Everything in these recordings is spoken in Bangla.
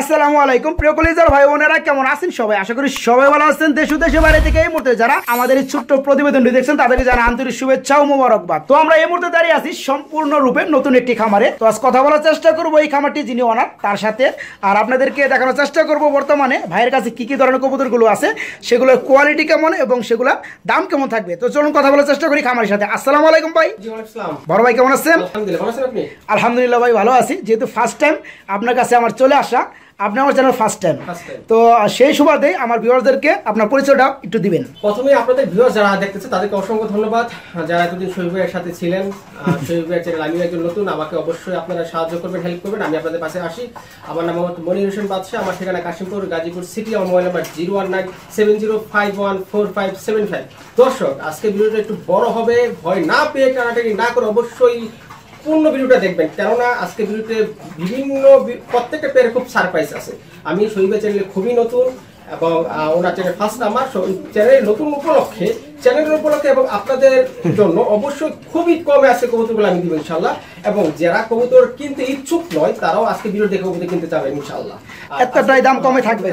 আসসালামু আলাইকুম প্রিয় কলেজার ভাই বোনেরা কেমন আছেন সবাই আশা করি সবাই ভালো আছেন দেশ দেশে বাইরে থেকে এই মুহূর্তে যারা আমাদের এই ছোট্ট প্রতিবেদনটি দেখছেন তাদেরকে জানা আন্তরিক শুভেচ্ছা ও মোবারকবাদ তো আমরা এই মুহূর্তে দাঁড়িয়ে আছি সম্পূর্ণ রূপে নতুন একটি খামারে তো আজ কথা বলার চেষ্টা করবো এই খামারটি যিনি অনার তার সাথে আর আপনাদেরকে দেখানোর চেষ্টা করব বর্তমানে ভাইয়ের কাছে কি কি ধরনের কবুতরগুলো আছে সেগুলোর কোয়ালিটি কেমন এবং সেগুলোর দাম কেমন থাকবে তো চলুন কথা বলার চেষ্টা করি খামারের সাথে আসসালামু আলাইকুম ভাই বড় ভাই কেমন আছেন আলহামদুলিল্লাহ ভাই ভালো আছি যেহেতু ফার্স্ট টাইম আপনার কাছে আমার চলে আসা আপনি আমার চ্যানেল ফার্স্ট টাইম তো সেই সুবাদে আমার ভিউয়ারদেরকে আপনার পরিচয়টা একটু দিবেন প্রথমে আপনাদের ভিউয়ার যারা দেখতেছে তাদেরকে অসংখ্য ধন্যবাদ যারা এতদিন শহীদ ভাইয়ের সাথে ছিলেন শহীদ ভাইয়ের চ্যানেল আমি একজন নতুন আমাকে অবশ্যই আপনারা সাহায্য করবেন হেল্প করবেন আমি আপনাদের পাশে আসি আমার নাম হচ্ছে মনির হোসেন বাদশাহ আমার ঠিকানা কাশিমপুর গাজীপুর সিটি আমার mobile number zero one nine seven zero five one four five seven five দর্শক আজকে ভিডিওটা একটু বড় হবে ভয় না পেয়ে টানাটানি না করে অবশ্যই সম্পূর্ণ ভিডিওটা দেখবেন কেননা আজকে ভিডিওতে বিভিন্ন প্রত্যেকটা পেয়ারে খুব সারপ্রাইজ আছে আমি শহীদ চ্যানেলে খুবই নতুন এবং ওনার চ্যানেল ফার্স্ট আমার চ্যানেলের নতুন উপলক্ষে চ্যানেলের উপলক্ষে এবং আপনাদের জন্য অবশ্যই খুবই কমে আজকে কবুতরগুলো আমি দিব ইনশাল্লাহ এবং যারা কবুতর কিনতে ইচ্ছুক নয় তারাও আজকে ভিডিও দেখে কবুতর কিনতে চাবে ইনশাল্লাহ দাম কমে থাকবে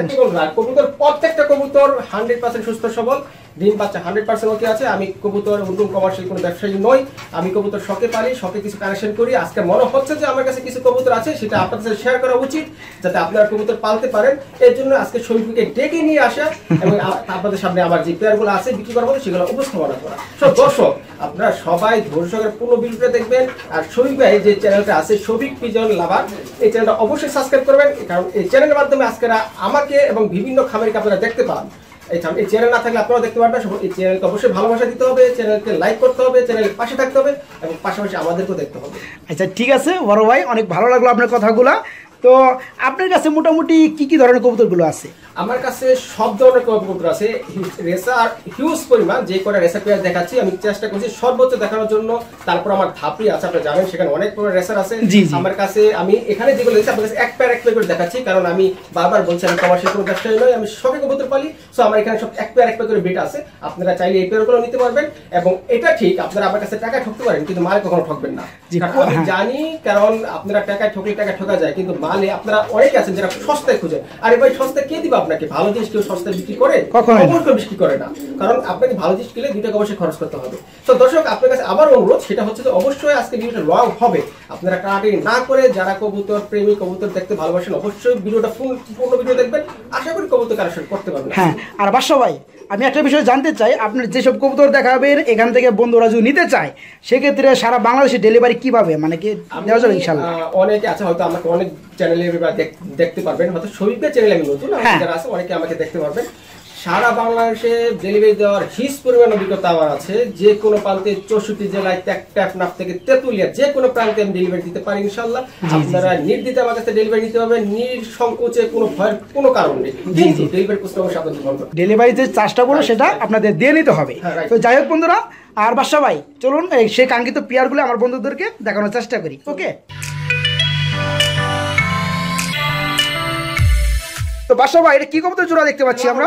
কবুতর প্রত্যেকটা কবুতর হান্ড্রেড পার্সেন্ট সুস্থ সবল ডিম বাচ্চা হান্ড্রেড পার্সেন্ট ওকে আছে আমি কবুতর অন্যরকম কমার্শিয়াল কোনো ব্যবসায়ী নই আমি কবুতর শখে পারি শখে কিছু কানেকশন করি আজকে মনে হচ্ছে যে আমার কাছে কিছু কবুতর আছে সেটা আপনাদের সাথে শেয়ার করা উচিত যাতে আপনারা কবুতর পালতে পারেন এর জন্য আজকে শরীরকে ডেকে নিয়ে আসা এবং আপনাদের সামনে আমার যে প্লেয়ারগুলো আছে বিক্রি করার মতো সেগুলো উপস্থাপনা করা সব দর্শক আপনারা সবাই ধর্ষকের পূর্ণ ভিডিওটা দেখবেন আর শফিক ভাই যে চ্যানেলটা আছে শফিক পিজন লাভার এই চ্যানেলটা অবশ্যই সাবস্ক্রাইব করবেন কারণ এই চ্যানেলের মাধ্যমে আজকেরা আমাকে এবং বিভিন্ন খাবারকে আপনারা দেখতে পান এই চ্যানেল না থাকলে আপনারা দেখতে পারবেন এই চ্যানেলকে অবশ্যই ভালোবাসা দিতে হবে চ্যানেলকে লাইক করতে হবে চ্যানেলের পাশে থাকতে হবে এবং পাশাপাশি আমাদেরকেও দেখতে হবে আচ্ছা ঠিক আছে বড় ভাই অনেক ভালো লাগলো আপনার কথাগুলো তো আপনার কাছে মোটামুটি কি কি ধরনের কবুতরগুলো আছে আমার কাছে সব ধরনের কবুতর আছে রেসা আর হিউজ পরিমাণ যে করে রেসা পেঁয়াজ দেখাচ্ছি আমি চেষ্টা করছি সর্বোচ্চ দেখানোর জন্য তারপর আমার ধাপড়ি আছে আপনি জানেন সেখানে অনেক প্রকার রেসার আছে আমার কাছে আমি এখানে যেগুলো দিচ্ছি আপনার কাছে এক প্যার এক পেয়ার করে দেখাচ্ছি কারণ আমি বারবার বলছি আমি কমার্শিয়াল কোনো ব্যবসায় নয় আমি শখে কবুতর পালি সো আমার এখানে সব এক প্যার এক পেয়ার করে বেট আছে আপনারা চাইলে এই পেয়ারগুলো নিতে পারবেন এবং এটা ঠিক আপনারা আমার কাছে টাকা ঠকতে পারেন কিন্তু মাল কখনো ঠকবেন না আমি হ্যাঁ। জানি কারণ আপনারা টাকায় ঠকলে টাকা ঠকা যায় কিন্তু মালে আপনারা অনেকে আছেন যারা সস্তায় খুঁজে আর এবার সস্তায় কে দিবা আপনাকে ভালো জিনিস কেউ সস্তায় বিক্রি করে কখনো বিক্রি করে না কারণ আপনাকে ভালো জিনিস কিনে দুই টাকা অবশ্যই খরচ করতে হবে তো দর্শক আপনার কাছে আবার অনুরোধ সেটা হচ্ছে যে অবশ্যই আজকে ভিডিওটা লং হবে আপনারা কাটিং না করে যারা কবুতর প্রেমী কবুতর দেখতে ভালোবাসেন অবশ্যই ভিডিওটা পূর্ণ ভিডিও দেখবেন আশা করি কবুতর কালেকশন করতে পারবেন হ্যাঁ আর বাসবাই আমি একটা বিষয় জানতে চাই আপনার যেসব কবুতর দেখাবেন এখান থেকে বন্ধুরা যদি নিতে চায় সেক্ষেত্রে সারা বাংলাদেশে ডেলিভারি কিভাবে মানে কি অনেকে আছে হয়তো আমাকে অনেক চ্যানেলে দেখতে পারবেন হয়তো শরীফের চ্যানেলে আমি নতুন হ্যাঁ। যারা আছে অনেকে আমাকে দেখতে পারবেন সারা বাংলাদেশে ডেলিভারি দেওয়ার হিস পরিমাণ অভিজ্ঞতা আমার আছে যে কোনো প্রান্তে চৌষট্টি জেলায় নাপ থেকে তেঁতুলিয়া যে কোনো প্রান্তে আমি ডেলিভারি দিতে পারি ইনশাল্লাহ আপনারা নির্দিতে আমার কাছে ডেলিভারি নিতে হবে নিঃসংকোচে কোনো ভয়ের কোনো কারণ নেই কিন্তু ডেলিভারি প্রশ্ন আপনাদের ডেলিভারি যে চাষটা বলো সেটা আপনাদের দিয়ে নিতে হবে হ্যাঁ, তো যাই হোক বন্ধুরা আর বাসা ভাই চলুন সেই কাঙ্ক্ষিত পিয়ারগুলো আমার বন্ধুদেরকে দেখানোর চেষ্টা করি ওকে তো বাসা ভাই এটা কি কবুতর জোড়া দেখতে পাচ্ছি আমরা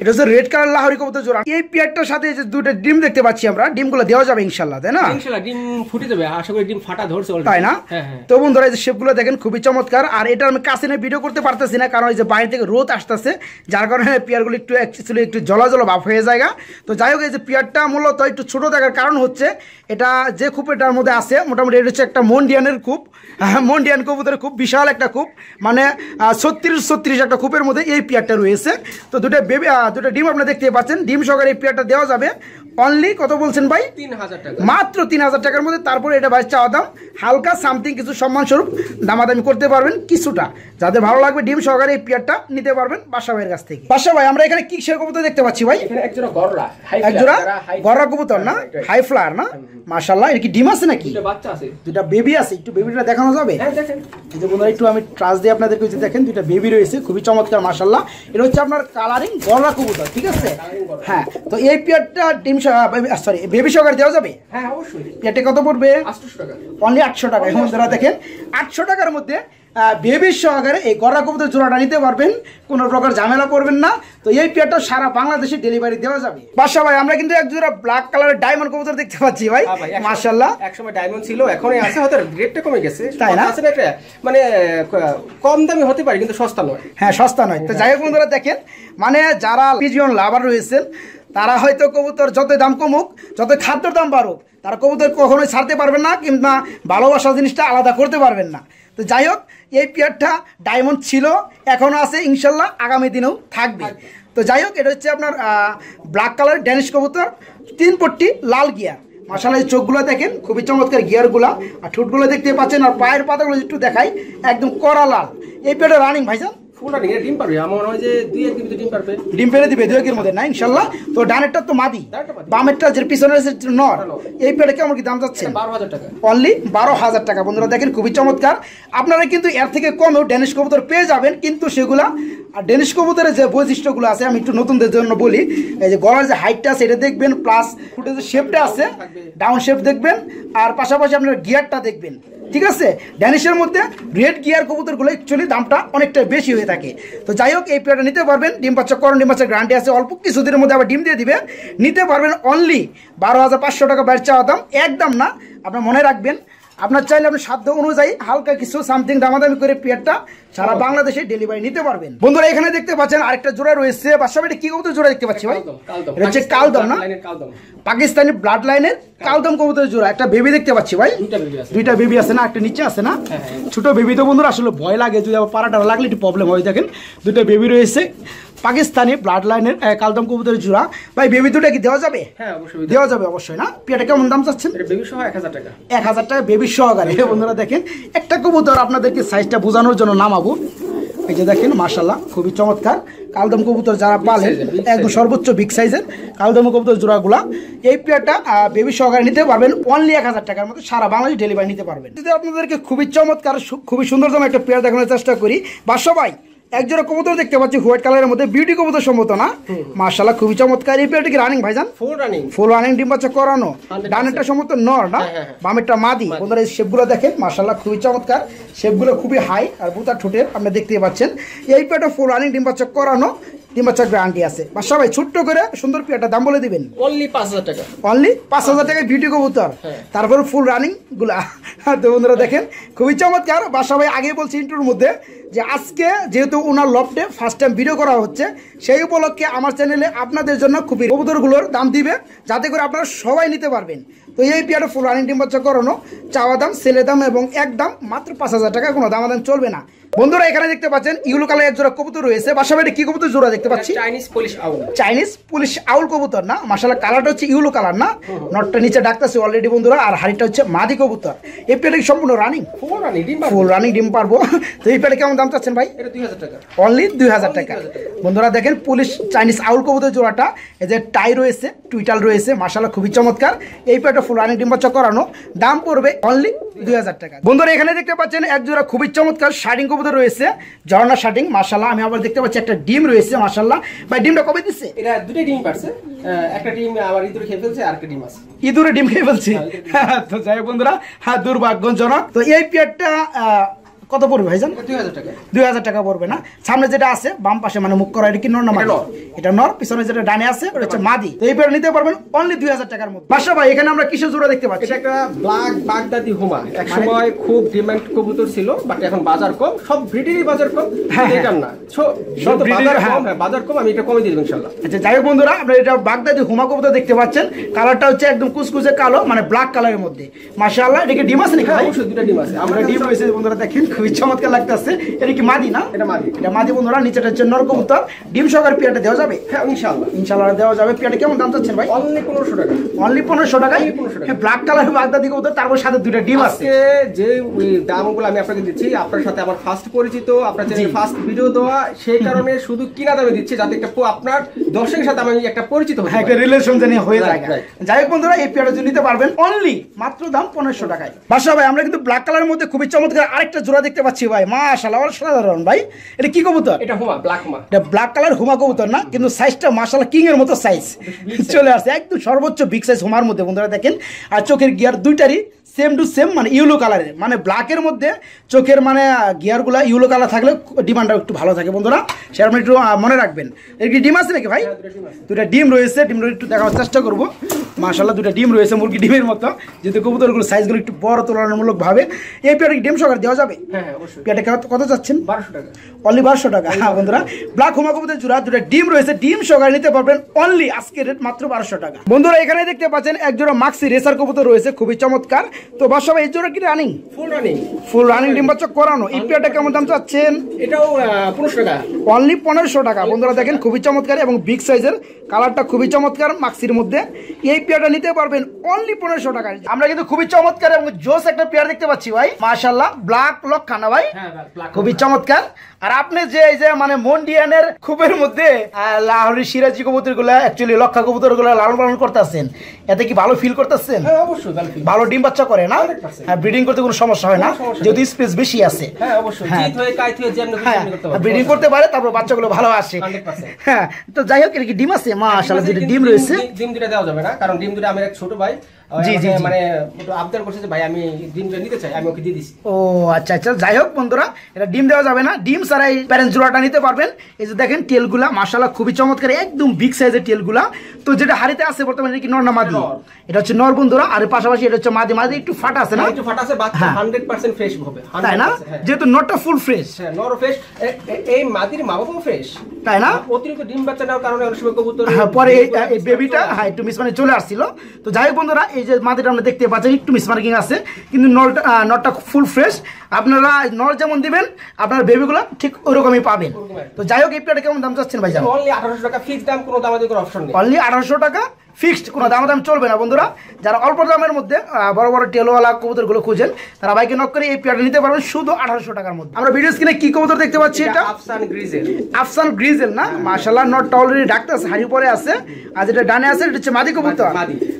এটা হচ্ছে রেড কালার লাহরি কবুতর জোড়া এই পেয়ারটার সাথে যে দুটো ডিম দেখতে পাচ্ছি আমরা ডিম গুলো দেওয়া যাবে ইনশাল্লাহ তাই না ইনশাল্লাহ ডিম ফুটে যাবে আশা করি ডিম ফাটা ধরছে তাই না হ্যাঁ, হ্যাঁ। তো বন্ধুরা এই যে গুলো দেখেন খুবই চমৎকার আর এটা আমি কাছে ভিডিও করতে পারতেছি না কারণ এই যে বাইরে থেকে রোদ আসতেছে যার কারণে গুলো একটু অ্যাকচুয়ালি একটু জলা জলা ভাব হয়ে যায় তো যাই হোক এই যে পেয়ারটা মূলত একটু ছোট দেখার কারণ হচ্ছে এটা যে কূপেটার মধ্যে আছে মোটামুটি এটা হচ্ছে একটা মন্ডিয়ানের কূপ হ্যাঁ, মন্ডিয়ান কবুতরের খুব বিশাল একটা কূপ মানে ছত্রিশ ছত্রিশ একটা একটা খোপের মধ্যে এই পেয়ারটা রয়েছে তো দুটো বেবি দুটো ডিম আপনারা দেখতে পাচ্ছেন ডিম সহকারে এই পেয়ারটা দেওয়া যাবে অনলি কত বলছেন ভাই মাত্র তিন হাজার টাকার মধ্যে তারপরে এটা ভাই চাওয়া দাম হালকা সামথিং কিছু সম্মানস্বরূপ দামাদামি করতে পারবেন কিছুটা যাদের ভালো লাগবে ডিম সহকারে এই পেয়ারটা নিতে পারবেন বাসা ভাইয়ের কাছ থেকে বাসা ভাই আমরা এখানে কি সেরকম দেখতে পাচ্ছি ভাই একজোড়া গররা কবুতর না হাই ফ্লার না মাশাল্লাহ এর কি ডিম আছে নাকি দুটা বেবি আছে একটু বেবিটা দেখানো যাবে হ্যাঁ, এই যে একটু আমি ট্রাস দিয়ে আপনাদেরকে যদি দেখেন দুটা বেবি রয়েছে খুবই চমৎকার মাশাল্লাহ এটা হচ্ছে আপনার কালারিং গররা কবুতর ঠিক আছে হ্যাঁ, হ্যাঁ তো এই পেয়ারটা ডিম বেবি সকার দেওয়া যাবে হ্যাঁ কত পড়বে আটশো অনলি আটশো টাকা এখন যারা দেখেন আটশো টাকার মধ্যে বেবি সহকারে এই গড়া কবুতর জোড়াটা নিতে পারবেন কোনো প্রকার ঝামেলা করবেন না তো এই পেয়ারটা সারা বাংলাদেশে ডেলিভারি দেওয়া যাবে বাসা ভাই আমরা কিন্তু এক জোড়া ব্ল্যাক কালারের ডায়মন্ড কবুতর দেখতে পাচ্ছি ভাই হ্যাঁ মাশাআল্লাহ একসময় ডায়মন্ড ছিল এখন আছে হয়তো রেটটা কমে গেছে তাই না মানে কম দামি হতে পারে কিন্তু সস্তা নয় হ্যাঁ সস্তা নয় তো যাই হোক বন্ধুরা দেখেন মানে যারা পিজিয়ন লাভার রয়েছেন তারা হয়তো কবুতর যত দাম কমুক যত খাদ্যর দাম বাড়ুক তারা কবুতর কখনোই ছাড়তে পারবেন না কিংবা ভালোবাসা জিনিসটা আলাদা করতে পারবেন না তো যাই হোক এই পেয়ারটা ডায়মন্ড ছিল এখনও আছে ইনশাল্লাহ আগামী দিনেও থাকবে তো যাই হোক এটা হচ্ছে আপনার ব্ল্যাক কালার ড্যানিশ কবুতর তিন পট্টি লাল গিয়ার মাসালা এই চোখগুলো দেখেন খুবই চমৎকার গিয়ারগুলো আর ঠোঁটগুলো দেখতে পাচ্ছেন আর পায়ের পাতাগুলো একটু দেখাই একদম করা লাল এই পেয়ারটা রানিং ভাইজান ইনশাল্লাহ তো মাদি নর এই কেমন কি দাম যাচ্ছে অনলি বারো হাজার টাকা বন্ধুরা দেখেন খুবই চমৎকার আপনারা কিন্তু এর থেকে কমেও ড্যানিশ কবুতর পেয়ে যাবেন কিন্তু সেগুলা আর ডেনিশ কবুতরের যে বৈশিষ্ট্যগুলো আছে আমি একটু নতুনদের জন্য বলি এই যে গলার যে হাইটটা আছে এটা দেখবেন প্লাস ফুটের যে শেপটা আছে ডাউন শেপ দেখবেন আর পাশাপাশি আপনার গিয়ারটা দেখবেন ঠিক আছে ড্যানিশের মধ্যে রেড গিয়ার কবুতরগুলো অ্যাকচুয়ালি দামটা অনেকটা বেশি হয়ে থাকে থাকে তো যাই হোক এই পেয়ারটা নিতে পারবেন ডিম পাচ্ছ করণ ডিম পাচ্ছ গ্যারান্টি আছে অল্প কিছুদিনের মধ্যে আবার ডিম দিয়ে দিবে নিতে পারবেন অনলি বারো হাজার পাঁচশো টাকা বাইরে চাওয়া দাম একদম না আপনার মনে রাখবেন আপনার চাইলে আপনি সাধ্য অনুযায়ী হালকা কিছু সামথিং দামাদামি করে পেয়ারটা সারা বাংলাদেশে ডেলিভারি নিতে পারবেন বন্ধুরা এখানে দেখতে পাচ্ছেন আরেকটা জোড়া রয়েছে বাসাবে কি কবুতর জোড়া দেখতে পাচ্ছি ভাই এটা হচ্ছে কালদম না পাকিস্তানি ব্লাড লাইনের কালদম কবুতর জোড়া একটা বেবি দেখতে পাচ্ছি ভাই দুইটা বেবি আছে না একটা নিচে আছে না হ্যাঁ, হ্যাঁ। ছোট বেবি তো বন্ধুরা আসলে ভয় লাগে যদি আবার পাড়াটা লাগলে একটু প্রবলেম হয়ে থাকেন দুইটা বেবি রয়েছে পাকিস্তানি ব্লাড লাইনের কালদম কবুতরের জোড়া ভাই বেবি দুটা কি দেওয়া যাবে হ্যাঁ অবশ্যই দেওয়া যাবে অবশ্যই না পিয়াটা কেমন দাম চাচ্ছেন এক হাজার টাকা এক হাজার টাকা বেবি সহকারে হ্যাঁ, বন্ধুরা দেখেন একটা কবুতর আপনাদেরকে সাইজটা বোঝানোর জন্য নামাবো এই যে দেখেন মার্শাল্লাহ খুবই চমৎকার কালদম কবুতর যারা পালেন একদম সর্বোচ্চ বিগ সাইজের কালদম কবুতর জোড়াগুলা এই প্লেয়ারটা বেবি সহকারে নিতে পারবেন অনলি এক হাজার টাকার মতো সারা বাংলাদেশ ডেলিভারি নিতে পারবেন যদি আপনাদেরকে খুবই চমৎকার খুবই সুন্দরতম একটা প্লেয়ার দেখানোর চেষ্টা করি বা সবাই একজোড়া কবুতর দেখতে পাচ্ছি হোয়াইট কালারের মধ্যে বিউটি কবুতর সম্ভবত না মার্শাল্লাহ খুবই চমৎকার এই পেয়ারটি কি রানিং ভাইজান ফুল রানিং ফুল রানিং ডিম বাচ্চা করানো ডানেরটা সম্ভবত নর না হ্যাঁ, হ্যাঁ, হ্যাঁ। বামেরটা মাদি বন্ধুরা এই শেপগুলো দেখেন মার্শাল্লাহ খুবই চমৎকার শেপগুলো খুবই হাই আর বুতার ঠোঁটের আপনি দেখতে পাচ্ছেন এই পেটা ফুল রানিং ডিম বাচ্চা করানো তিন গ্যারান্টি আছে বা সবাই ছোট্ট করে সুন্দর পিয়াটার দাম বলে দিবেন অনলি পাঁচ হাজার টাকা অনলি পাঁচ হাজার টাকায় বিউটি কবুতর তারপর ফুল রানিং গুলা তো বন্ধুরা দেখেন খুবই চমৎকার বা সবাই আগে বলছি ইন্টুর মধ্যে যে আজকে যেহেতু ওনার লফটে ফার্স্ট টাইম ভিডিও করা হচ্ছে সেই উপলক্ষে আমার চ্যানেলে আপনাদের জন্য খুবই কবুতরগুলোর দাম দিবে যাতে করে আপনারা সবাই নিতে পারবেন তো এই পিয়াটা ফুল রানিং টিম বাচ্চা করানো চাওয়া দাম সেলে দাম এবং এক দাম মাত্র পাঁচ হাজার টাকা কোনো দাম চলবে না বন্ধুরা এখানে দেখতে পাচ্ছেন ইউলো কালার এক জোড়া কবুতর রয়েছে বাড়ি কি কবুতর জোড়া দেখতে পাচ্ছি Chinese police owl Chinese police owl কবুতর না মাসালা কালারটা হচ্ছে ইউলো কালার না নটটা নিচে ডাকতেছে অলরেডি বন্ধুরা আর হাড়িটা হচ্ছে মাদি কবুতর এই পেটে সম্পূর্ণ রানিং ফুল রানিং ডিম ফুল রানিং ডিম পারবো তো এই পেটে কেমন দাম চাচ্ছেন ভাই এটা 2000 টাকা অনলি 2000 টাকা বন্ধুরা দেখেন পুলিশ চাইনিজ আউল কবুতর জোড়াটা এই যে টাই রয়েছে টুইটাল রয়েছে মাসালা খুবই চমৎকার এই পেটে ফুল রানিং ডিম বাচ্চা করানো দাম পড়বে অনলি 2000 টাকা বন্ধুরা এখানে দেখতে পাচ্ছেন এক জোড়া খুবই চমৎকার শাড়িং কবুতর মধ্যে রয়েছে ঝর্ণা শাটিং মাসাল্লাহ আমি আবার দেখতে পাচ্ছি একটা ডিম রয়েছে মাসাল্লাহ ভাই ডিমটা কবে দিচ্ছে এটা দুটো ডিম পারছে একটা ডিম আবার ইঁদুর খেয়ে ফেলছে আর একটা ডিম আছে ইঁদুরে ডিম খেয়ে ফেলছে হ্যাঁ, তো যাই বন্ধুরা হ্যাঁ দুর্ভাগ্যজনক তো এই পেয়ারটা কত পড়বে ভাইজান দুই হাজার টাকা পড়বে না সামনে যেটা আছে বাম পাশে মানে মুখ করা কি নর না এটা নর পিছনে যেটা ডানে আছে ওটা হচ্ছে মাদি তো এই নিতে পারবেন অনলি দুই হাজার টাকার মধ্যে বাসা ভাই এখানে আমরা কিসের জোড়া দেখতে পাচ্ছি একটা ব্ল্যাক বাগদাদি হুমা এক মানে সময় খুব ডিমান্ড কবুতর ছিল বাট এখন বাজার কম সব বাজার কম না হ্যাঁ, হ্যাঁ। হ্যাঁ। আমি এটা কমে আচ্ছা, যাই হোক বন্ধুরা এটা বাগদাদি হুমা দেখতে পাচ্ছেন কালারটা হচ্ছে একদম কালো মানে ব্ল্যাক কালারের মধ্যে দেখেন খুবই চমৎকার এটা কি মাদি না এটা মাদি এটা মাদি বন্ধুরা হচ্ছে ডিম সহকারে দেওয়া যাবে হ্যাঁ দেওয়া যাবে কেমন দাম চাচ্ছেন ভাই অনলি টাকা অনলি টাকা হ্যাঁ ব্ল্যাক কালার বাগদা দিকে উত্তর তারপর সাথে ডিম আছে যে দামগুলো আমি আপনাকে দিচ্ছি আপনার সাথে আমার ফার্স্ট পরিচিত আপনার চ্যানেল ফার্স্ট ভিডিও দেওয়া সেই কারণে শুধু কিনা দামে দিচ্ছি যাতে একটা আপনার দর্শকের সাথে আমি একটা পরিচিত হ্যাঁ একটা রিলেশন জানি হয়ে যায় যাই হোক বন্ধুরা এই পেয়ারটা নিতে পারবেন অনলি মাত্র দাম পনেরোশো টাকায় বাসা ভাই আমরা কিন্তু ব্ল্যাক কালারের মধ্যে খুবই চমৎকার আরেকটা জোড়া দেখতে পাচ্ছি ভাই মাশাল্লাহ অসাধারণ ভাই এটা কি কবুতর এটা হুমা ব্ল্যাক হুমা এটা ব্ল্যাক কালার হুমা কবুতর না কিন্তু সাইজটা মাশাল্লাহ কিং এর মতো সাইজ চলে আসছে একদম সর্বোচ্চ বিগ সাইজ হুমার মধ্যে বন্ধুরা দেখেন আর চোখের গিয়ার দুইটারই সেম টু সেম মানে ইউলো কালারের মানে ব্ল্যাকের মধ্যে চোখের মানে গিয়ারগুলো ইউলো কালার থাকলে ডিমান্ডটা একটু ভালো থাকে বন্ধুরা সেরকম একটু মনে রাখবেন এর কি ডিম আছে নাকি ভাই হ্যাঁ, দুটা ডিম রয়েছে ডিমটা একটু দেখানোর চেষ্টা করবো মাসাল্লাহ দুটা ডিম রয়েছে মুরগি ডিমের মতো যেহেতু কবুতরগুলো সাইজগুলো একটু বড় তুলনামূলক ভাবে এই পেয়ারটা ডিম সকাল দেওয়া যাবে হ্যাঁ, হ্যাঁ, পেয়ারটা কত চাচ্ছেন বারোশো টাকা অনলি বারোশো টাকা হ্যাঁ বন্ধুরা ব্ল্যাক হোমা কবুতর জোড়া দুটা ডিম রয়েছে ডিম সকাল নিতে পারবেন অনলি আজকে রেট মাত্র বারোশো টাকা বন্ধুরা এখানে দেখতে পাচ্ছেন একজোড়া মাক্সি রেসার কবুতর রয়েছে খুবই চমৎকার তো বাসা ভাই এই জোড়া কি running full running full running ডিম বাচ্চা করানো এই পেয়ারটা কেমন দাম চাচ্ছেন এটাও পনেরোশো টাকা অনলি পনেরোশো টাকা বন্ধুরা দেখেন খুবই চমৎকার এবং বিগ সাইজের কালারটা খুবই চমৎকার মাক্সির মধ্যে এই পেয়ারটা নিতে পারবেন অনলি পনেরোশো টাকা আমরা কিন্তু খুবই চমৎকার এবং জোস একটা পেয়ার দেখতে পাচ্ছি ভাই মাশাল্লাহ ব্ল্যাক লক্ষা না ভাই হ্যাঁ, খুবই চমৎকার আর আপনি যে এই যে মানে মন্ডিয়ানের খুবের মধ্যে লাহরি সিরাজি কবুতর গুলা অ্যাকচুয়ালি লক্ষা কবুতর গুলা লালন পালন করতেছেন এতে কি ভালো ফিল করতেছেন হ্যাঁ, ভালো ডিম বাচ্চা করে না হ্যাঁ ব্রিডিং করতে কোনো সমস্যা হয় না যদি স্পেস বেশি আছে হ্যাঁ ব্রিডিং হ্যাঁ। হ্যাঁ, হ্যাঁ, করতে পারে তারপর বাচ্চাগুলো ভালো আসে হ্যাঁ তো যাই হোক এর কি ডিম আছে মা আসলে যদি ডিম রয়েছে ডিম দুটো দেওয়া যাবে না কারণ ডিম দুটো আমি এক ছোট ভাই তাই না হ্যাঁ। যেহেতু হ্যাঁ, অতিরিক্ত ডিম বাচ্চা কারণে হ্যাঁ, পরে এই বেবিটা হ্যাঁ একটু মিস মানে চলে আসছিল তো যাই হোক বন্ধুরা এই যে মাটিটা আমরা দেখতে পাচ্ছি একটু মিসমার্কিং আছে কিন্তু নলটা নলটা ফুল ফ্রেশ আপনারা নল যেমন দিবেন আপনার বেবিগুলো ঠিক ওরকমই পাবেন তো যাই হোক এই প্লেটটা কেমন দাম চাচ্ছেন ভাই অনলি আঠারোশো টাকা ফিক্স দাম কোনো দাম অপশন অনলি আঠারোশো টাকা ফিক্সড কোনো দাম দাম চলবে না বন্ধুরা যারা অল্প দামের মধ্যে বড় বড় টেলোওয়ালা কবুতরগুলো খুঁজেন তারা বাইকে নক করে এই পেয়ারটা নিতে পারবেন শুধু আঠারোশো টাকার মধ্যে আমরা ভিডিও স্ক্রিনে কি কবুতর দেখতে পাচ্ছি এটা আফসান গ্রিজেল আফসান গ্রিজেল না মাশাল্লাহ নট অলরেডি ডাক্তার হাড়ি পরে আছে আর যেটা ডানে আছে এটা হচ্ছে মাদি কবুতর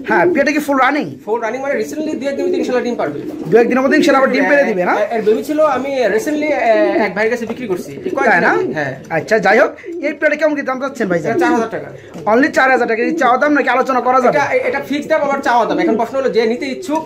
হ্যাঁ পেটে কি ফুল রানিং ফুল রানিং মানে রিসেন্টলি দুই একদিন তিন ইনশাআল্লাহ ডিম পারবে দুই একদিনের মধ্যে ইনশাআল্লাহ ডিম পেরে দিবে না এর বেবি ছিল আমি রিসেন্টলি এক ভাইয়ের কাছে বিক্রি করছি কয় না হ্যাঁ আচ্ছা যাই হোক এই পেটে কেমন কি দাম চাচ্ছেন ভাই চার হাজার টাকা অনলি চার হাজার টাকা চাওয়া দাম নাকি আলোচনা করা যাবে এটা ফিক্স দেব আবার চাওয়া দাম এখন প্রশ্ন হলো যে নিতে ইচ্ছুক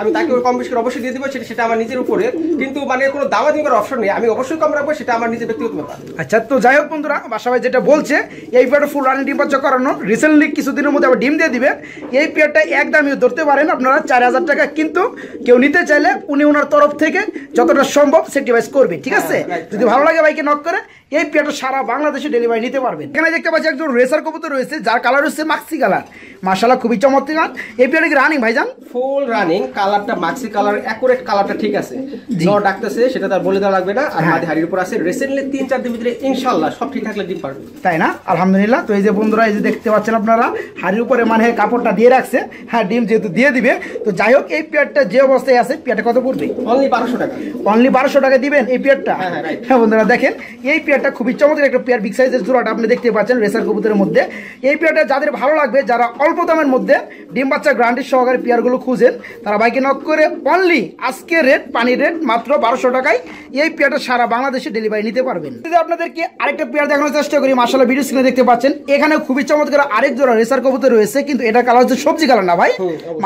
আমি তাকে কম বেশি অবশ্যই দিয়ে দিব সেটা সেটা আমার নিজের উপরে কিন্তু মানে কোনো দাওয়া দেওয়ার অপশন নেই আমি অবশ্যই কম রাখবো সেটা আমার নিজের ব্যক্তিগত ব্যাপার আচ্ছা তো যাই হোক বন্ধুরা বাসাবাই যেটা বলছে এই পেয়ারটা ফুল রানিং ডিম বাচ্চা করানো রিসেন্টলি কিছুদিনের মধ্যে আবার ডিম দিয়ে দিবেন এই পেয়ারটা এক দামিও ধরতে পারেন আপনারা চার হাজার টাকা কিন্তু কেউ নিতে চাইলে উনি ওনার তরফ থেকে যতটা সম্ভব সেক্রিফাইস করবে ঠিক আছে হ্যাঁ, যদি ভালো লাগে ভাইকে নক করে এই পেটো সারা বাংলাদেশে ডেলিভারি নিতে পারবেন এখানে দেখতে পাচ্ছি একজন রেসার কবুতর রয়েছে যার কালার হচ্ছে মাক্সি কালার মাসালা খুবই চমৎকার এই পেয়ারটা কি রানিং ভাইজান ফুল রানিং কালারটা মাক্সি কালার অ্যাকুরেট কালারটা ঠিক আছে জ্বর ডাকতেছে সেটা তার বলে দেওয়া লাগবে না আর হ্যাঁ। মাঝে হাড়ির উপর আছে রিসেন্টলি তিন চার দিন ভিতরে ইনশাল্লাহ সব ঠিক থাকলে ডিম পারবে তাই না আলহামদুলিল্লাহ তো এই যে বন্ধুরা এই যে দেখতে পাচ্ছেন আপনারা হাড়ির উপরে মানে কাপড়টা দিয়ে রাখছে হ্যাঁ ডিম যেহেতু দিয়ে দিবে তো যাই হোক এই পেয়ারটা যে অবস্থায় আছে পেয়ারটা কত পড়বে অনলি বারোশো টাকা অনলি বারোশো টাকা দিবেন এই পেয়ারটা হ্যাঁ, হ্যাঁ, হ্যাঁ বন্ধুরা দেখেন এই পেয়ার একটা খুবই চমৎকার একটা পেয়ার বিগ সাইজের জোড়াটা আপনি দেখতে পাচ্ছেন রেসার কবুতরের মধ্যে এই পেয়ারটা যাদের ভালো লাগবে যারা অল্প দামের মধ্যে ডিম বাচ্চা গ্রান্ডের সহকারে পেয়ারগুলো খুঁজেন তারা বাইকে নক করে অনলি আজকে রেট পানির রেট মাত্র বারোশো টাকায় এই পেয়ারটা সারা বাংলাদেশে ডেলিভারি নিতে পারবেন যদি আপনাদেরকে আরেকটা পেয়ার দেখানোর চেষ্টা করি মাসাল্লাহ ভিডিও স্ক্রিনে দেখতে পাচ্ছেন এখানে খুবই চমৎকার আরেক জোড়া রেসার কবুতর রয়েছে কিন্তু এটা কালার হচ্ছে সবজি কালার না ভাই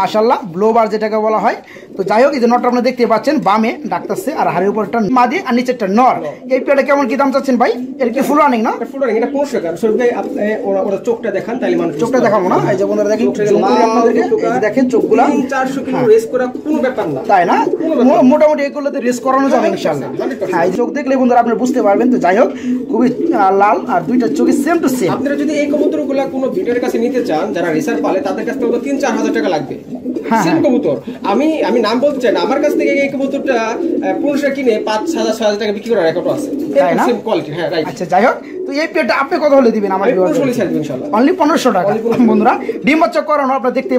মাসাল্লাহ ব্লোবার যেটাকে বলা হয় তো যাই হোক এই যে নটটা আপনারা দেখতে পাচ্ছেন বামে সে আর হাড়ের উপরটা মাদি আর নিচেরটা নর এই পেয়ারটা কেমন কি দাম চাচ্ছেন ভাই এর কি ফুল রানিং না ফুল রানিং এটা আপনি ওরা ওরা চোখটা দেখান তাহলে মানুষ চোখটা দেখাবো না এই যে বন্ধুরা দেখেন আপনাদেরকে দেখেন চোখগুলো 400 কিলো রেস হ্যাঁ। করা কোনো ব্যাপার না তাই না মোটামুটি এগুলোতে রেস করানো যাবে ইনশাআল্লাহ হ্যাঁ এই চোখ দেখলে বন্ধুরা আপনি বুঝতে পারবেন তো যাই হোক খুবই লাল আর দুইটা চোখই সেম টু সেম আপনারা যদি এই কবুতরগুলো কোনো ভিডিওর কাছে নিতে চান যারা রেসার পালে তাদের কাছ থেকে 3 4000 টাকা লাগবে হ্যাঁ, হ্যাঁ। কবুতর আমি আমি নাম বলতে চাই না আমার কাছ থেকে এই কবুতরটা পুরুষরা কিনে হাজার ছয় হাজার টাকা বিক্রি করার রেকর্ড আছে কোয়ালিটি হ্যাঁ আচ্ছা যাই হোক তো এই প্লেটটা আপনি দিবেন পনেরোশো টাকা করাতে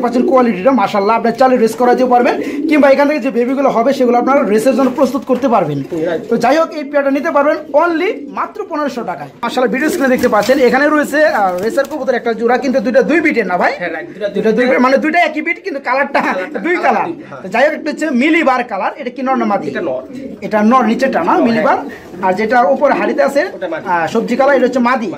পারবেন কিংবা এখান থেকে সেগুলো প্রস্তুত করতে পারবেন তো যাই হোক এই নিতে পারবেন অনলি মাত্র রয়েছে একটা জোড়া কিন্তু দুইটা দুই না হ্যাঁ, দুই মানে দুইটা একই বিট কিন্তু কালারটা দুই কালার হ্যাঁ। যাই হোক কালার এটা কি নর এটা মিলিবার আর যেটা উপরে হাড়িতে আছে সবজি কালার এটা হচ্ছে মাদি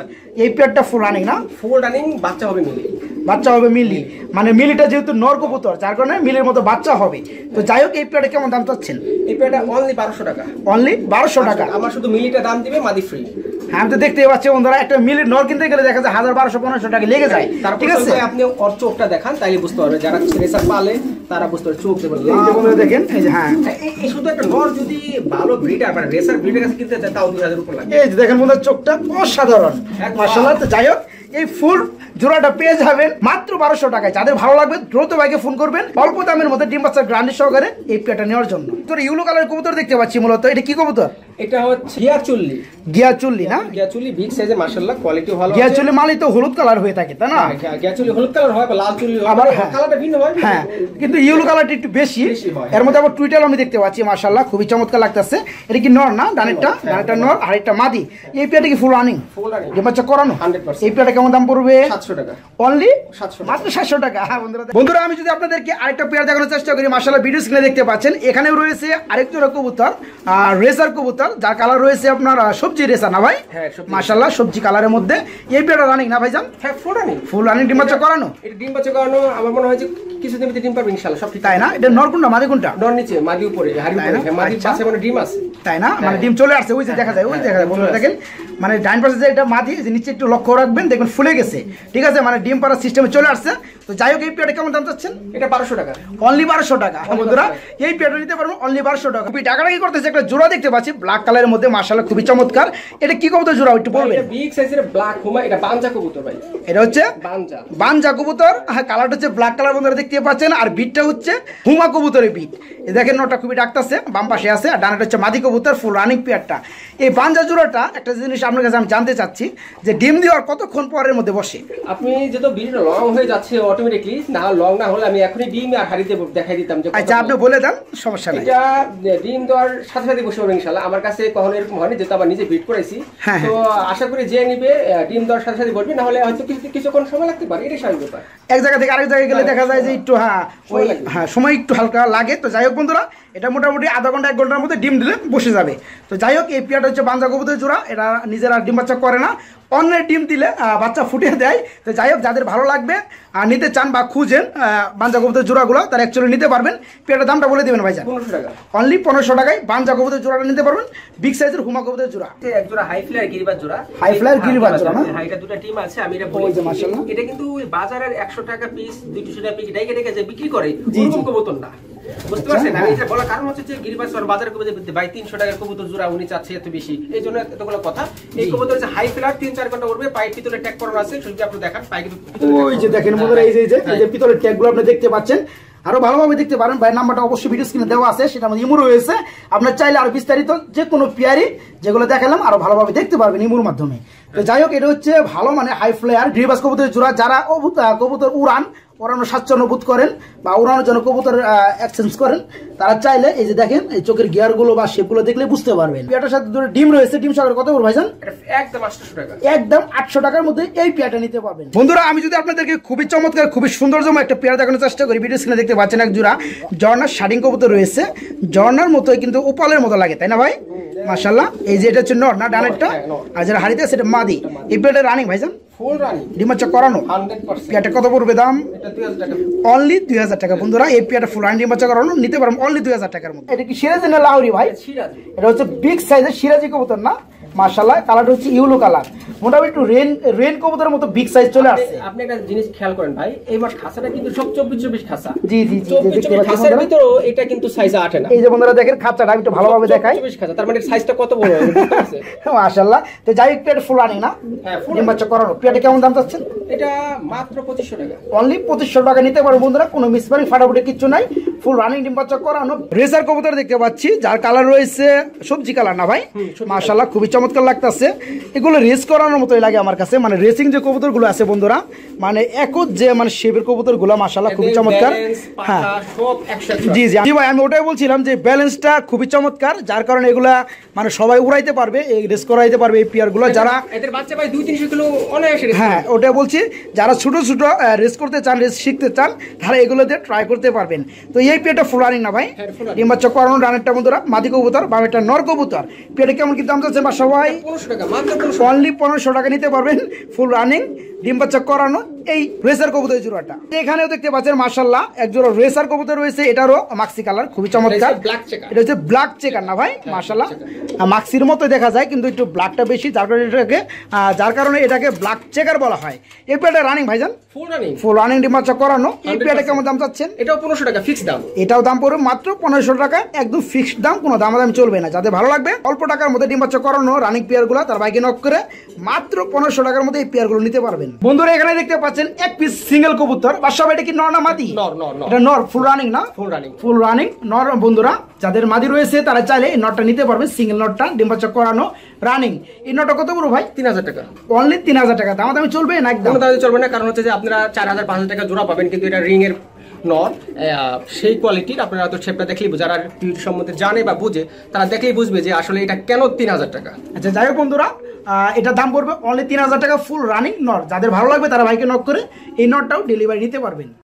এই পেয়ারটা ফুল রানিং না ফুল রানিং বাচ্চা হবে মিলে বাচ্চা হবে মিলি মানে মিলিটা যেহেতু নর কবুতর যার কারণে মিলির মতো বাচ্চা হবে তো যাই হোক এই পেয়ারটা কেমন দাম চাচ্ছেন এই পেয়ারটা অনলি বারোশো টাকা অনলি বারোশো টাকা আমার শুধু মিলিটা দাম দিবে মাদি ফ্রি হ্যাঁ আমি তো দেখতে পাচ্ছি বন্ধুরা একটা মিলি নর কিনতে গেলে দেখা যায় হাজার বারোশো পনেরোশো টাকা লেগে যায় ঠিক আছে আপনি ওর চোখটা দেখান তাইলে বুঝতে পারবে যারা রেসার পালে তারা বুঝতে পারবে চোখ দেবেন এই যে বন্ধুরা দেখেন এই যে হ্যাঁ এই শুধু একটা নর যদি ভালো ব্রিড আর রেসার ব্রিডের কাছে কিনতে চায় তাও দুই হাজার উপর লাগে এই যে দেখেন বন্ধুরা চোখটা অসাধারণ মাসাল্লাহ তো যাই হোক এই ফুল জোড়াটা পেয়ে যাবেন মাত্র বারোশো টাকায় যাদের ভালো লাগবে দ্রুত ভাইকে ফোন করবেন অল্প দামের মধ্যে ডিম বাচ্চার গ্রান্ডের সহকারে এই পেয়াটা নেওয়ার জন্য তোর ইউলো কালার কবুতর দেখতে পাচ্ছি মূলত এটা কি কবুতর এটা হচ্ছে হ্যাঁ, লাল হ্যাঁ, হ্যাঁ কিন্তু একটু বেশি হ্যাঁ। এর মধ্যে আবার টুইটার আমি দেখতে পাচ্ছি মার্শাল্লাহ খুবই চমৎকার লাগতেছে এটা কি নর না ডানেরটা ডানেরটা নর একটা মাদি এই পেয়ারটা কি ফুল রানিং করানো এই পেয়ারটাকে কেমন দাম পড়বে হ্যাঁ, বন্ধুরা আমি যদি আপনাদেরকে আরেকটা পেয়ার দেখানোর চেষ্টা করি ভিডিও স্ক্রিনে দেখতে পাচ্ছেন রয়েছে কবুতর রেসার কবুতর যার কালার রয়েছে আপনার সবজি রেসা না ভাই হ্যাঁ, সবজি কালারের মধ্যে এই পেয়ারটা রানিং না ভাই যান ফুল রানিং ডিম বাচ্চা করানো এটা ডিম বাচ্চা করানো আমার মনে হয় তাই না এটা নিচে হ্যাঁ, আচ্ছা। মানে ডিম আছে তাই না মানে ডিম চলে আসছে ওই যে দেখা যায় ওই দেখা যায় দেখেন মানে ডাইন পাশে যে এটা মাদি নিচে একটু লক্ষ্য রাখবেন দেখবেন ফুলে গেছে ঠিক আছে মানে ডিম পাড়ার সিস্টেমে চলে আসছে তো যাই হোক এই পেয়ারটা কেমন দাম চাচ্ছেন এটা বারোশো টাকা অনলি বারোশো টাকা হ্যাঁ, বন্ধুরা এই পেয়ারটা নিতে পারবো অনলি বারোশো টাকা খুবই টাকাটা কি করতেছে একটা জোড়া দেখতে পাচ্ছি ব্ল্যাক কালারের মধ্যে মার্শাল খুবই চমৎকার এটা কি কবুতর জোড়া একটু বলবেন বিগ সাইজের ব্ল্যাক হুমা এটা বানজা কবুতর ভাই এটা হচ্ছে বানজা বানজা কবুতর হ্যাঁ কালারটা হচ্ছে ব্ল্যাক কালার বন্ধুরা দেখতে পাচ্ছেন আর বিটটা হচ্ছে হুমা কবুতরের বিট দেখেন নটা খুবই ডাকতেছে বাম পাশে আছে আর ডানাটা হচ্ছে মাদি কবুতর ফুল রানিং পিয়ারটা এই বানজা জোড়াটা একটা জিনিস আপনার কাছে আমি জানতে চাচ্ছি যে ডিম দেওয়ার কতক্ষণ পরের মধ্যে বসে আপনি যেহেতু বিলটা লং হয়ে যাচ্ছে না লং না হলে আমি এখনই ডিম আর হাড়িতে দেখাই দিতাম যে আচ্ছা আপনি বলে দেন সমস্যা এটা ডিম দেওয়ার সাথে সাথে বসে আমার কাছে কখনো এরকম হয়নি যেহেতু আমার নিজে করেছি হ্যাঁ, হ্যাঁ। তো আশা করি যে নিবে ডিম দেওয়ার সাথে সাথে না হলে হয়তো কিছু কিছুক্ষণ সময় লাগতে পারে এটাই স্বাভাবিক ব্যাপার এক জায়গা থেকে আরেক জায়গায় গেলে দেখা যায় যে একটু হ্যাঁ ওই হ্যাঁ, সময় একটু হালকা লাগে তো যাই হোক বন্ধুরা এটা মোটামুটি আধা ঘন্টা এক ঘন্টার মধ্যে ডিম দিলে বসে যাবে তো যাই হোক এই পিয়াটা হচ্ছে বাঞ্জা কবুতরের জোড়া এটা নিজেরা ডিম বাচ্চা করে না অন্যের ডিম দিলে বাচ্চা ফুটিয়ে দেয় তো যাই হোক যাদের ভালো লাগবে আর নিতে চান বা খুঁজেন বাঞ্জা কবুতের জোড়াগুলো তারা অ্যাকচুয়ালি নিতে পারবেন পেটের দামটা বলে দেবেন ভাই পনেরোশো টাকা অনলি পনেরোশো টাকায় বাঞ্জা কবুতের জোড়াটা নিতে পারবেন বিগ সাইজের হুমা কবুতের জোড়া জোড়া হাই ফ্লায়ার গিরিবার জোড়া হাই ফ্লায়ার গিরিবার জোড়া না হ্যাঁ, এটা দুটো টিম আছে আমি এটা এটা কিন্তু বাজারের একশো টাকা পিস দুইশো টাকা পিস এটাই কেটে গেছে বিক্রি করে কবুতর না বুঝতে পারছেন আমি বলার কারণ হচ্ছে যে বাজারে ভাই তিনশো টাকার কবুতর জোড়া উনি চাচ্ছে এত বেশি এই জন্য এতগুলো কথা এই কবুতর হাই ফ্লার তিন চার ঘন্টা উঠবে পিতলে ট্যাগ করানো আছে আপনি দেখান ওই যে দেখেন এই যে হ্যাঁ। যে পিতলের আপনি দেখতে পাচ্ছেন আরো ভালোভাবে দেখতে পারেন ভাই নাম্বারটা অবশ্যই ভিডিও স্ক্রিনে দেওয়া আছে সেটা আমাদের ইমুর রয়েছে আপনার চাইলে আরো বিস্তারিত যে কোনো পেয়ারি যেগুলো দেখালাম আরো ভালোভাবে দেখতে পারবেন ইমুর মাধ্যমে তো যাই হোক এটা হচ্ছে ভালো মানে হাই ফ্লেয়ার গ্রিবাস কবুতরের জোড়া যারা কবুতর উড়ান পড়ানো স্বাচ্ছন্দ্য বোধ করেন বা ওড়ানোর জন্য কবুতর এক্সচেঞ্জ করেন তারা চাইলে এই যে দেখেন এই চোখের গিয়ারগুলো বা শেপগুলো দেখলে বুঝতে পারবেন পেয়াটার সাথে দুটো ডিম রয়েছে ডিম সাগর কত বল ভাইজান একদম আটশো টাকা একদম আটশো টাকার মধ্যে এই পেয়াটা নিতে পারবেন বন্ধুরা আমি যদি আপনাদেরকে খুবই চমৎকার খুবই জমা একটা পেয়ারা দেখানোর চেষ্টা করি ভিডিও স্ক্রিনে দেখতে পাচ্ছেন এক জোড়া ঝর্ণার শাড়িং কবুতর রয়েছে ঝর্ণার মতো কিন্তু উপালের মতো লাগে তাই না ভাই মাসাল্লাহ এই যে এটা হচ্ছে নট না ডানেরটা আর যেটা হারিতে সেটা মাদি এই পেয়ারটা রানিং ভাইজান ফুল করানো পেয়াটা কত পড়বে দাম অনলি দুই হাজার টাকা বন্ধুরা এই পেয়াটা ফুল রানি ডিমাচা করানো নিতে পারবেন অনলি দুই হাজার টাকার এটা কি সিরাজি না লাউরি ভাই এটা হচ্ছে বিগ সাইজের সিরাজি কবুতর না মাসাল্লাহ কালারটা হচ্ছে ইউলো কালার মোটামুটি একটু রেন রেন কবুতরের মতো বিগ সাইজ চলে আসছে আপনি একটা জিনিস খেয়াল করেন ভাই এইবার খাসাটা কিন্তু সব 24 24 খাসা জি জি জি খাসার ভিতরে এটা কিন্তু সাইজ আটে না এই যে বন্ধুরা দেখেন খাসাটা আমি একটু ভালোভাবে দেখাই 24 খাসা তার মানে সাইজটা কত বড় মাশাআল্লাহ তো যাই একটু এটা আনি না হ্যাঁ, ডিম বাচ্চা করানো পেটে কেমন দাম চাচ্ছেন এটা মাত্র 2500 টাকা অনলি 2500 টাকা নিতে পারো বন্ধুরা কোনো মিসপারি ফাটাফুটি কিছু নাই ফুল রানিং ডিম করানো রেসার কবুতর দেখতে পাচ্ছি যার কালার রয়েছে সবজি কালার না ভাই মাশাআল্লাহ খুবই চমৎকার চমৎকার লাগতেছে এগুলো রেস করানোর মতোই লাগে আমার কাছে মানে রেসিং যে কবুতরগুলো আছে বন্ধুরা মানে একত যে মানে শেপের কবুতরগুলো মাসাল্লাহ খুবই চমৎকার হ্যাঁ জি জি জি ভাই আমি ওটাই বলছিলাম যে ব্যালেন্সটা খুবই চমৎকার যার কারণে এগুলো মানে সবাই উড়াইতে পারবে এই রেস করাইতে পারবে এই পিয়ারগুলো যারা বাচ্চা ভাই দুই তিনশো কিলো হ্যাঁ ওটাই বলছি যারা ছোট ছোট রেস করতে চান রেস শিখতে চান তারা এগুলোতে ট্রাই করতে পারবেন তো এই পেয়ারটা ফুলানি না ভাই হ্যাঁ, ডিম্বাচ্চক করানো রানেরটা বন্ধুরা মাদি কবুতর বা এটা নর কবুতর পেয়ারটা কেমন কিন্তু আমাদের চাচ্ছে সবাই অনলি পনেরোশো টাকা নিতে পারবেন ফুল রানিং ডিম্বা চক্কর করানো এই রেসার কবুতরের জোড়াটা এখানেও দেখতে পাচ্ছেন মার্শাল্লাহ এক জোড়া রেসার কবুতর রয়েছে এটারও মাক্সি কালার খুবই চমৎকার এটা হচ্ছে ব্ল্যাক চেকার না ভাই হ্যাঁ, মার্শাল্লাহ মাক্সির মতো দেখা যায় কিন্তু একটু ব্ল্যাকটা বেশি যার কারণে এটাকে যার কারণে এটাকে ব্ল্যাক চেকার বলা হয় এই প্লেটটা রানিং ভাইজান ফুল রানিং ডিমাচা করানো এই প্লেটটা কেমন দাম চাচ্ছেন এটাও পনেরোশো টাকা ফিক্স দাম এটাও দাম পড়বে মাত্র পনেরোশো টাকা একদম ফিক্সড দাম কোনো দাম দাম চলবে না যাদের ভালো লাগবে অল্প টাকার মধ্যে ডিমাচা করানো রানিং পেয়ারগুলো তার বাইকে নক করে মাত্র পনেরোশো টাকার মধ্যে এই পেয়ারগুলো নিতে পারবেন বন্ধুরা এখানে দেখতে পাচ্ছেন পাচ্ছেন এক পিস সিঙ্গেল কবুতর বা সব এটা কি নর না মাদি এটা নর ফুল রানিং না ফুল রানিং ফুল রানিং নর বন্ধুরা যাদের মাদি রয়েছে তারা চাইলে এই নটটা নিতে পারবে সিঙ্গেল নটটা ডিম্বাচক করানো রানিং এই নটটা কত বড় ভাই তিন হাজার টাকা অনলি তিন হাজার টাকা তো আমাদের চলবে না একদম চলবে না কারণ হচ্ছে যে আপনারা চার হাজার পাঁচ হাজার টাকা জোড়া পাবেন কিন্তু এটা রিং এর নন সেই কোয়ালিটির আপনারা তো শেপটা দেখলেই যারা পিউটি সম্বন্ধে জানে বা বুঝে তারা দেখলেই বুঝবে যে আসলে এটা কেন তিন হাজার টাকা আচ্ছা যাই হোক বন্ধুরা এটা দাম পড়বে অনলি তিন হাজার টাকা ফুল রানিং নট যাদের ভালো লাগবে তারা ভাইকে নক করে এই নটটাও ডেলিভারি নিতে পারবেন